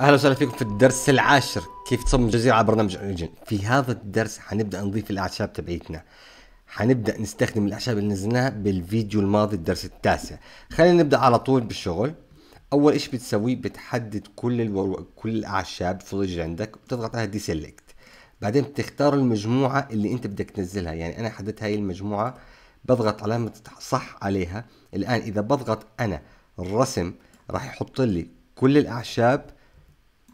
اهلا وسهلا فيكم في الدرس العاشر كيف تصمم جزيره على برنامج اوريجن في هذا الدرس حنبدا نضيف الاعشاب تبعيتنا حنبدا نستخدم الاعشاب اللي نزلناها بالفيديو الماضي الدرس التاسع خلينا نبدا على طول بالشغل اول شيء بتسويه بتحدد كل الورو... كل الاعشاب فولج عندك بتضغط على دي سيلكت بعدين بتختار المجموعه اللي انت بدك تنزلها يعني انا حددت هاي المجموعه بضغط علامه صح عليها الان اذا بضغط انا الرسم راح يحط لي كل الاعشاب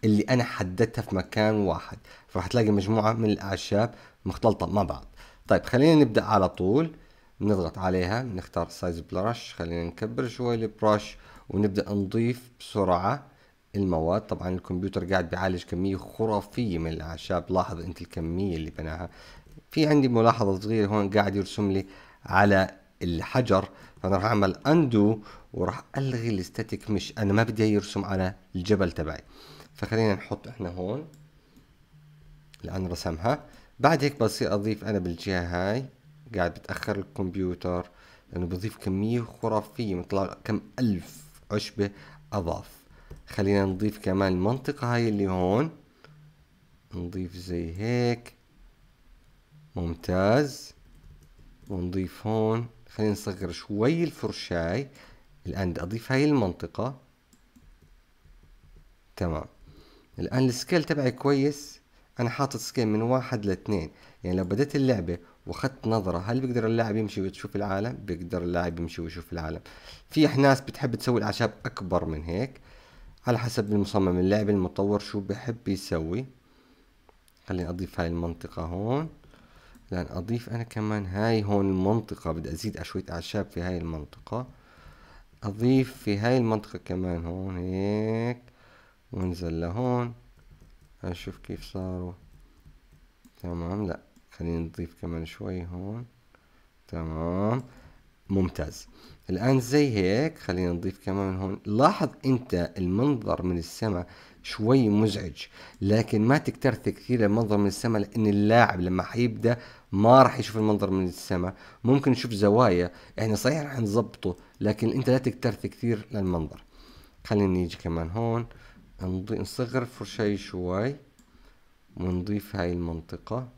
اللي انا حددتها في مكان واحد فراح تلاقي مجموعه من الاعشاب مختلطه مع بعض طيب خلينا نبدا على طول نضغط عليها نختار سايز برش خلينا نكبر شوي البرش ونبدا نضيف بسرعه المواد طبعا الكمبيوتر قاعد بيعالج كميه خرافيه من الاعشاب لاحظ انت الكميه اللي بناها في عندي ملاحظه صغيره هون قاعد يرسم لي على الحجر فانا راح اعمل اندو وراح الغي الاستاتيك مش انا ما بدي يرسم على الجبل تبعي فخلينا نحط احنا هون الان رسمها بعد هيك بصير اضيف انا بالجهه هاي قاعد بتاخر الكمبيوتر لانه بضيف كميه خرافيه مطلع كم الف عشبه اضاف خلينا نضيف كمان المنطقه هاي اللي هون نضيف زي هيك ممتاز ونضيف هون خلينا نصغر شوي الفرشاي الآن بدي أضيف هاي المنطقة تمام الآن السكيل تبعي كويس أنا حاطط سكيل من واحد لاثنين يعني لو بديت اللعبة واخذت نظرة هل بيقدر اللاعب يمشي ويشوف العالم؟ بيقدر اللاعب يمشي ويشوف العالم في ناس بتحب تسوي الأعشاب أكبر من هيك على حسب المصمم اللاعب المطور شو بحب يسوي خليني أضيف هاي المنطقة هون لأن أضيف أنا كمان هاي هون المنطقة بدي أزيد شوية أعشاب في هاي المنطقة اضيف في هاي المنطقة كمان هون هيك وانزل لهون اشوف كيف صاروا تمام لا خلينا نضيف كمان شوي هون تمام ممتاز الان زي هيك خلينا نضيف كمان هون لاحظ انت المنظر من السماء شوي مزعج لكن ما تكترث كثير المنظر من السماء لان اللاعب لما حيبدا ما راح يشوف المنظر من السماء ممكن يشوف زوايا احنا يعني صحيح راح نظبطه لكن انت لا تكترث كثير للمنظر خلينا نيجي كمان هون نصغر الفرشاية شوي ونضيف هاي المنطقة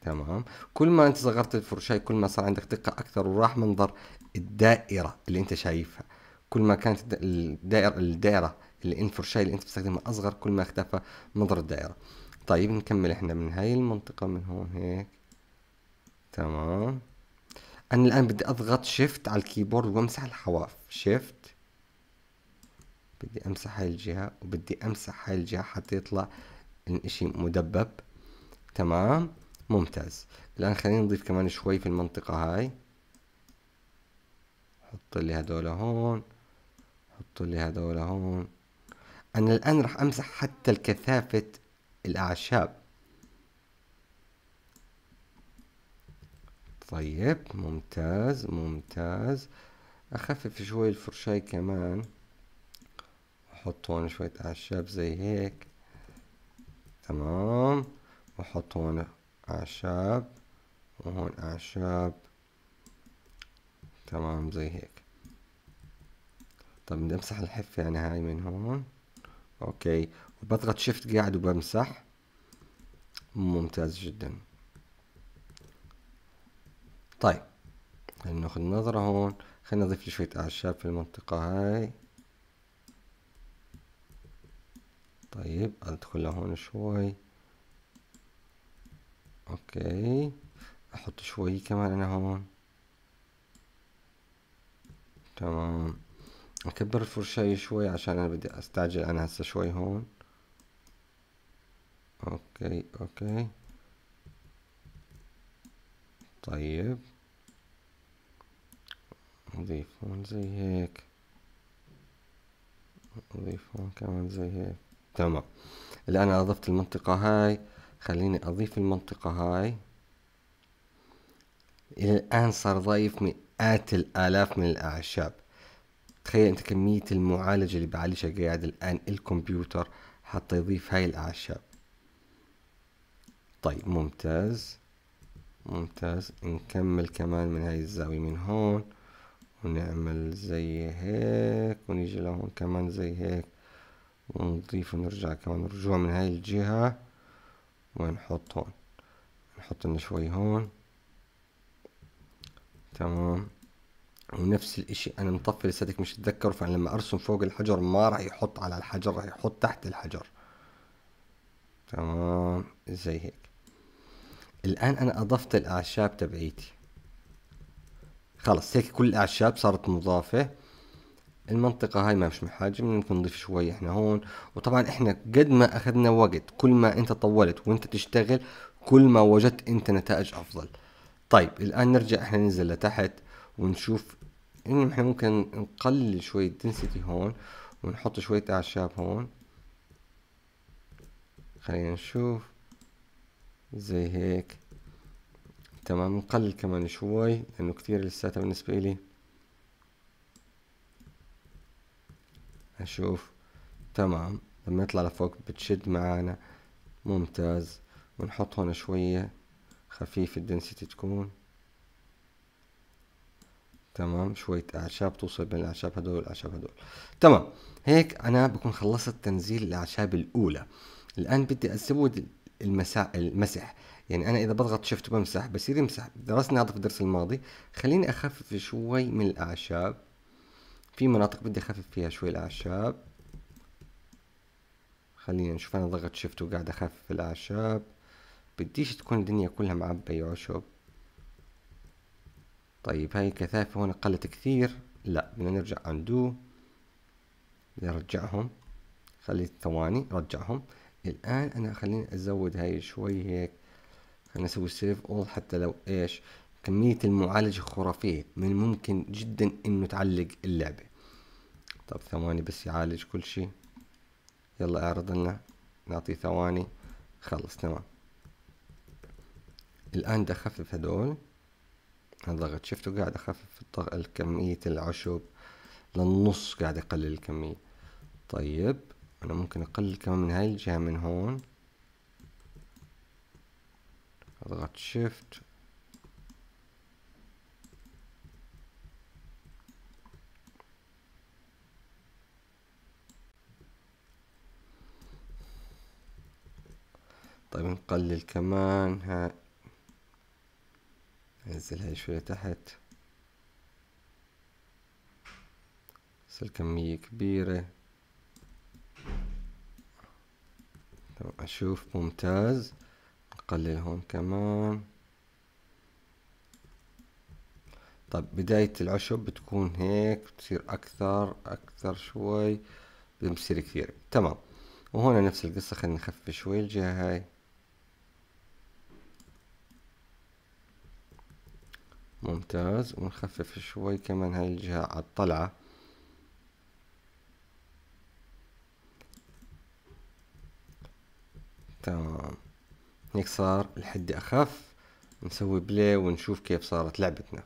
تمام كل ما انت صغرت الفرشاية كل ما صار عندك دقة اكثر وراح منظر الدائرة اللي انت شايفها كل ما كانت الدائرة الدائرة اللي انت اللي انت بتستخدمها اصغر كل ما اختفى منظر الدائرة طيب نكمل احنا من هاي المنطقة من هون هيك تمام انا الان بدي اضغط شيفت على الكيبورد وامسح الحواف شيفت بدي امسح هاي الجهة وبدي امسح هاي الجهة حتى يطلع الاشي مدبب تمام ممتاز الان خلينا نضيف كمان شوي في المنطقة هاي حط لي هدول هون حط لي هدول هون انا الان راح امسح حتى الكثافة الأعشاب طيب ممتاز ممتاز أخفف شوي الفرشاي كمان أحط هون شوية أعشاب زي هيك تمام وأحط هون أعشاب وهون أعشاب تمام زي هيك طب بدي أمسح الحفة يعني هاي من هون اوكي وبضغط شيفت قاعد وبمسح ممتاز جدا طيب خلينا ناخذ نظرة هون خلينا نضيف لي شوية أعشاب في المنطقة هاي طيب أدخل لهون شوي أوكي أحط شوي كمان أنا هون تمام اكبر الفرشاية شوي عشان انا بدي استعجل انا هسه شوي هون اوكي اوكي طيب نضيف هون زي هيك نضيف هون كمان زي هيك تمام الان انا اضفت المنطقة هاي خليني اضيف المنطقة هاي الى الان صار ضايف مئات الالاف من الاعشاب تخيل انت كمية المعالجة اللي بعالجها قاعد الان الكمبيوتر حتى يضيف هاي الاعشاب طيب ممتاز ممتاز نكمل كمان من هاي الزاوية من هون ونعمل زي هيك ونيجي لهون كمان زي هيك ونضيف ونرجع كمان رجوع من هاي الجهة ونحط هون نحط لنا شوي هون تمام ونفس يعني الاشي انا مطفي لساتك مش تتذكره فانا لما ارسم فوق الحجر ما راح يحط على الحجر راح يحط تحت الحجر تمام زي هيك الان انا اضفت الاعشاب تبعيتي خلص هيك كل الاعشاب صارت مضافه المنطقة هاي ما مش محاجم ممكن نضيف شوي احنا هون وطبعا احنا قد ما اخذنا وقت كل ما انت طولت وانت تشتغل كل ما وجدت انت نتائج افضل طيب الان نرجع احنا ننزل لتحت ونشوف إن يعني إحنا ممكن نقلل شوية density هون ونحط شوية أعشاب هون خلينا نشوف زي هيك تمام نقلل كمان شوي لأنه كتير لساتها بالنسبة إلي نشوف تمام لما يطلع لفوق بتشد معانا ممتاز ونحط هون شوية خفيف الدنسيتي تكون تمام شوية أعشاب توصل بين الأعشاب هدول والأعشاب هدول تمام هيك أنا بكون خلصت تنزيل الأعشاب الأولى الآن بدي أزود المسا... المسح يعني أنا إذا بضغط شفت بمسح بصير يمسح درسنا هذا في الدرس الماضي خليني أخفف شوي من الأعشاب في مناطق بدي أخفف فيها شوي الأعشاب خلينا نشوف أنا ضغط شفت وقاعد أخفف الأعشاب بديش تكون الدنيا كلها معبية عشب طيب هاي الكثافة هون قلت كثير لا بدنا نرجع اندو نرجعهم خلي ثواني رجعهم الآن أنا خليني أزود هاي شوي هيك خلينا نسوي سيف أول حتى لو إيش كمية المعالجة خرافية من الممكن جدا إنه تعلق اللعبة طب ثواني بس يعالج كل شيء يلا اعرض لنا نعطي ثواني خلص تمام الآن بدي أخفف هدول الضغط شفتوا قاعد اخفف كمية العشب للنص قاعد اقلل الكمية طيب انا ممكن اقلل كمان من هاي الجهة من هون اضغط شيفت طيب نقلل كمان هاي ننزلها شوية تحت بس الكمية كبيرة أشوف ممتاز نقلل هون كمان طب بداية العشب بتكون هيك بتصير أكثر أكثر شوي بتصير كثير تمام وهنا نفس القصة خلينا نخفف شوي الجهة هاي ممتاز ونخفف شوي كمان هاي الجهة على الطلعة تمام هيك صار الحد أخف نسوي بلاي ونشوف كيف صارت لعبتنا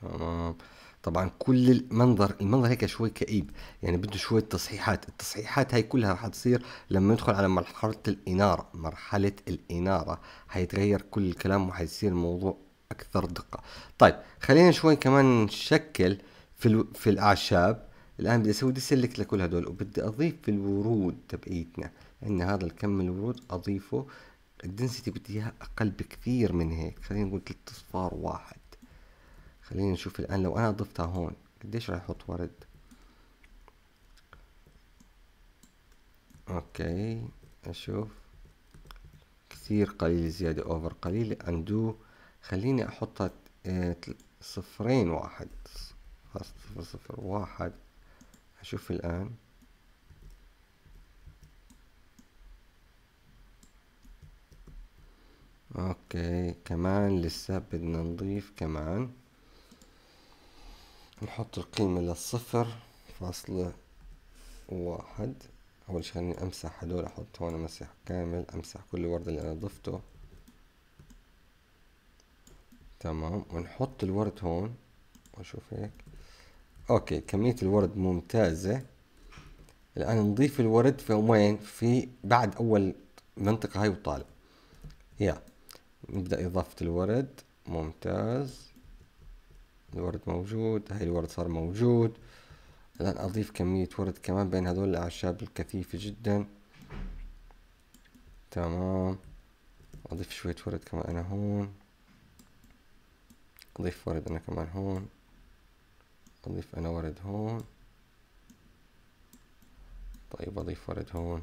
تمام طبعا كل المنظر المنظر هيك شوي كئيب يعني بده شويه تصحيحات التصحيحات هاي كلها رح تصير لما ندخل على مرحله الاناره مرحله الاناره حيتغير كل الكلام وحيصير الموضوع اكثر دقه طيب خلينا شوي كمان نشكل في الو... في الاعشاب الان بدي اسوي ديسلكت لكل هدول وبدي اضيف في الورود تبعيتنا إن هذا الكم الورود اضيفه الدنسيتي بدي اياها اقل بكثير من هيك خلينا نقول ثلاث اصفار واحد خلينا نشوف الآن لو أنا ضفتها هون قديش راح يحط ورد أوكي أشوف كثير قليل زيادة أوفر قليل أندو خليني أحطها آه، صفرين واحد صفر صفر واحد أشوف الآن اوكي كمان لسه بدنا نضيف كمان نحط القيمة للصفر فاصلة واحد أول شي خليني أمسح هدول أحط هون مسح كامل أمسح كل الورد اللي أنا ضفته تمام ونحط الورد هون وأشوف هيك أوكي كمية الورد ممتازة الآن نضيف الورد في وين في بعد أول منطقة هاي وطالع يا نبدأ إضافة الورد ممتاز الورد موجود هاي الورد صار موجود الآن أضيف كمية ورد كمان بين هذول الأعشاب الكثيفة جدا تمام أضيف شوية ورد كمان أنا هون أضيف ورد أنا كمان هون أضيف أنا ورد هون طيب أضيف ورد هون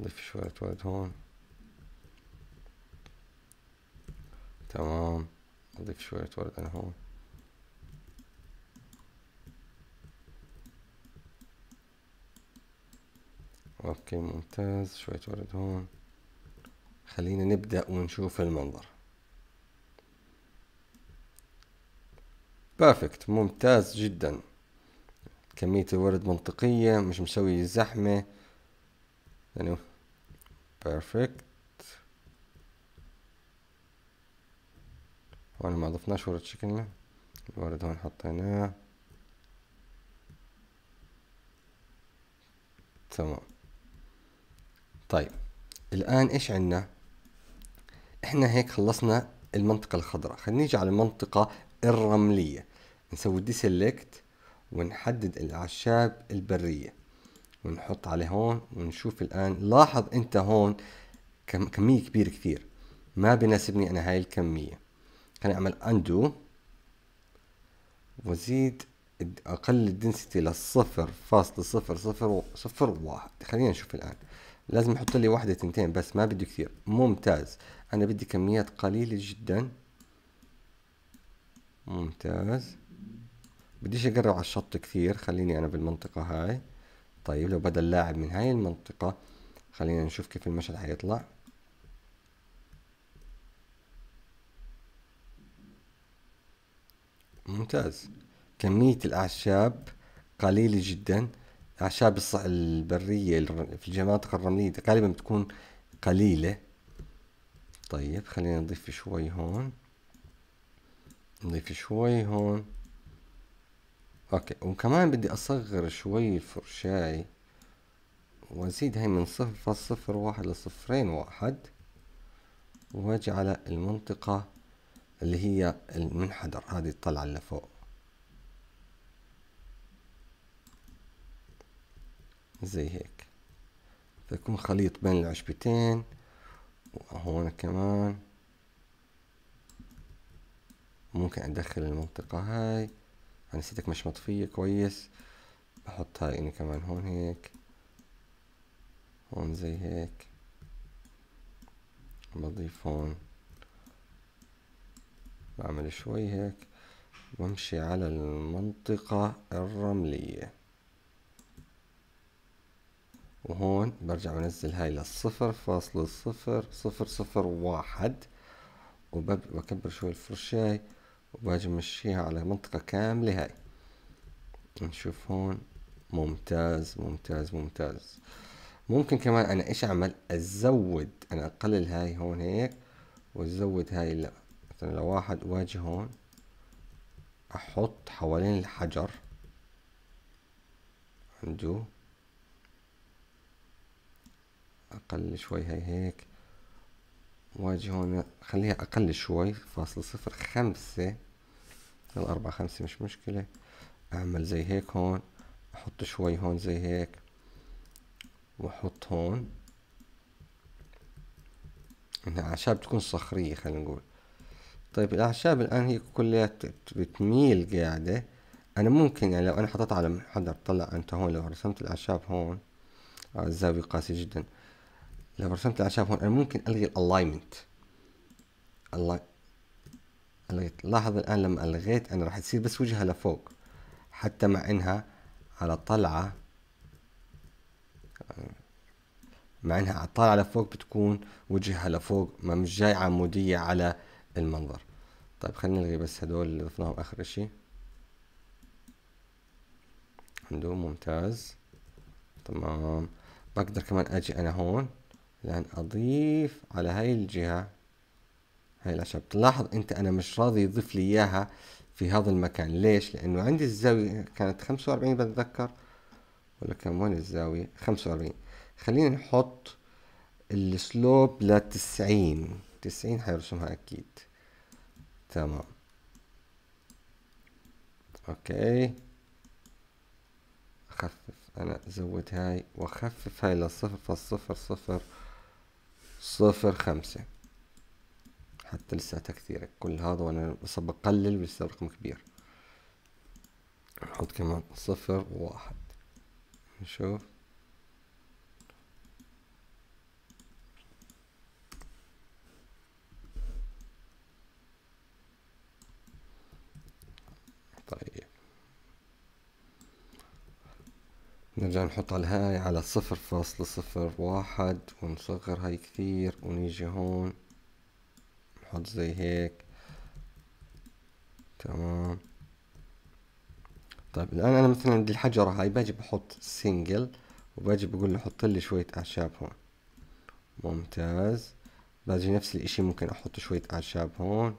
أضيف شوية ورد هون تمام أضيف شوية ورد أنا هون اوكي ممتاز شوية ورد هون خلينا نبدأ ونشوف المنظر بيرفكت ممتاز جدا كمية الورد منطقية مش مسوي زحمة يعني بيرفكت وانا ما ضفناش ورد شكلنا الورد هون حطيناه تمام طيب الآن إيش عندنا؟ إحنا هيك خلصنا المنطقة الخضراء خلينا نيجي على المنطقة الرملية نسوي ديسلكت ونحدد الأعشاب البرية ونحط عليه هون ونشوف الآن لاحظ أنت هون كم كمية كبيرة كثير ما بناسبني أنا هاي الكمية خلينا أعمل أندو وزيد أقل الدنسيتي للصفر فاصلة صفر صفر صفر واحد خلينا نشوف الآن لازم يحط لي واحدة تنتين بس ما بده كثير ممتاز أنا بدي كميات قليلة جدا ممتاز بديش أقرب على الشط كثير خليني أنا بالمنطقة هاي طيب لو بدل لاعب من هاي المنطقة خلينا نشوف كيف المشهد حيطلع ممتاز كمية الأعشاب قليلة جدا الأعشاب البرية في المناطق الرملية غالبا بتكون قليلة طيب خلينا نضيف شوي هون نضيف شوي هون اوكي وكمان بدي اصغر شوي الفرشاي وازيد هاي من صفر فاصل صفر واحد لصفرين واحد واجي على المنطقة اللي هي المنحدر هذه الطلعة لفوق زي هيك فيكون خليط بين العشبتين وهون كمان ممكن ادخل المنطقة هاي انا نسيتك مش مطفية كويس بحط هاي اني كمان هون هيك هون زي هيك بضيف هون بعمل شوي هيك بمشي على المنطقة الرملية وهون برجع بنزل هاي للصفر فاصلة صفر صفر صفر واحد وبكبر شوي الفرشاي وباجي مشيها على منطقة كاملة هاي نشوف هون ممتاز ممتاز ممتاز ممكن كمان انا ايش اعمل ازود انا اقلل هاي هون هيك وازود هاي لا مثلا لو واحد واجه هون احط حوالين الحجر عنده أقل شوي هاي هيك واجي هون خليها أقل شوي فاصل صفر خمسة الأربعة خمسة مش مشكلة أعمل زي هيك هون أحط شوي هون زي هيك وأحط هون الأعشاب تكون صخرية خلينا نقول طيب الأعشاب الآن هي كلها بتميل قاعدة أنا ممكن يعني لو أنا حطيت على محضر طلع أنت هون لو رسمت الأعشاب هون آه، الزاوية قاسية جدا لو رسمت الاعشاب هون انا ممكن الغي الالاينمنت الغيت لاحظ الان لما الغيت انا راح تصير بس وجهها لفوق حتى مع انها على طلعه مع انها على طالعه لفوق بتكون وجهها لفوق ما مش جاي عموديه على المنظر طيب خلينا نلغي بس هدول اللي ضفناهم اخر اشي عنده ممتاز تمام بقدر كمان اجي انا هون لأن أضيف على هاي الجهة هاي الاعشاب بتلاحظ أنت أنا مش راضي يضيف لي إياها في هذا المكان ليش؟ لأنه عندي الزاوية كانت خمسة وأربعين بتذكر ولا كان وين الزاوية؟ خمسة وأربعين خلينا نحط السلوب لتسعين تسعين حيرسمها أكيد تمام أوكي أخفف أنا زود هاي وأخفف هاي لصفر فالصفر صفر, صفر صفر خمسة حتى لساتها كثيرة كل هذا وأنا بس بقلل بس رقم كبير نحط كمان صفر واحد نشوف نرجع نحط على هاي على صفر فاصلة صفر واحد ونصغر هاي كثير ونيجي هون نحط زي هيك تمام طيب الآن أنا مثلا عندي الحجرة هاي باجي بحط سنجل وباجي بقول له حط لي شوية أعشاب هون ممتاز باجي نفس الإشي ممكن أحط شوية أعشاب هون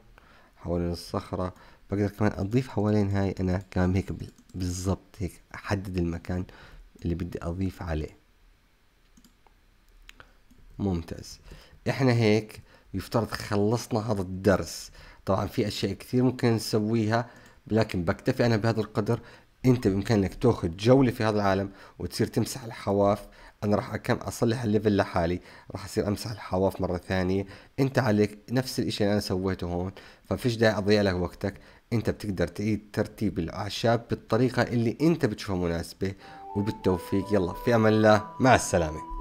حوالين الصخرة بقدر كمان أضيف حوالين هاي أنا كمان هيك بالضبط هيك أحدد المكان اللي بدي اضيف عليه ممتاز احنا هيك يفترض خلصنا هذا الدرس طبعا في اشياء كثير ممكن نسويها لكن بكتفي انا بهذا القدر انت بامكانك تاخذ جوله في هذا العالم وتصير تمسح الحواف انا راح اكم اصلح الليفل لحالي راح اصير امسح الحواف مره ثانيه انت عليك نفس الشيء اللي انا سويته هون ففيش داعي اضيع لك وقتك انت بتقدر تعيد ترتيب الاعشاب بالطريقه اللي انت بتشوفها مناسبه وبالتوفيق يلا في امان الله مع السلامه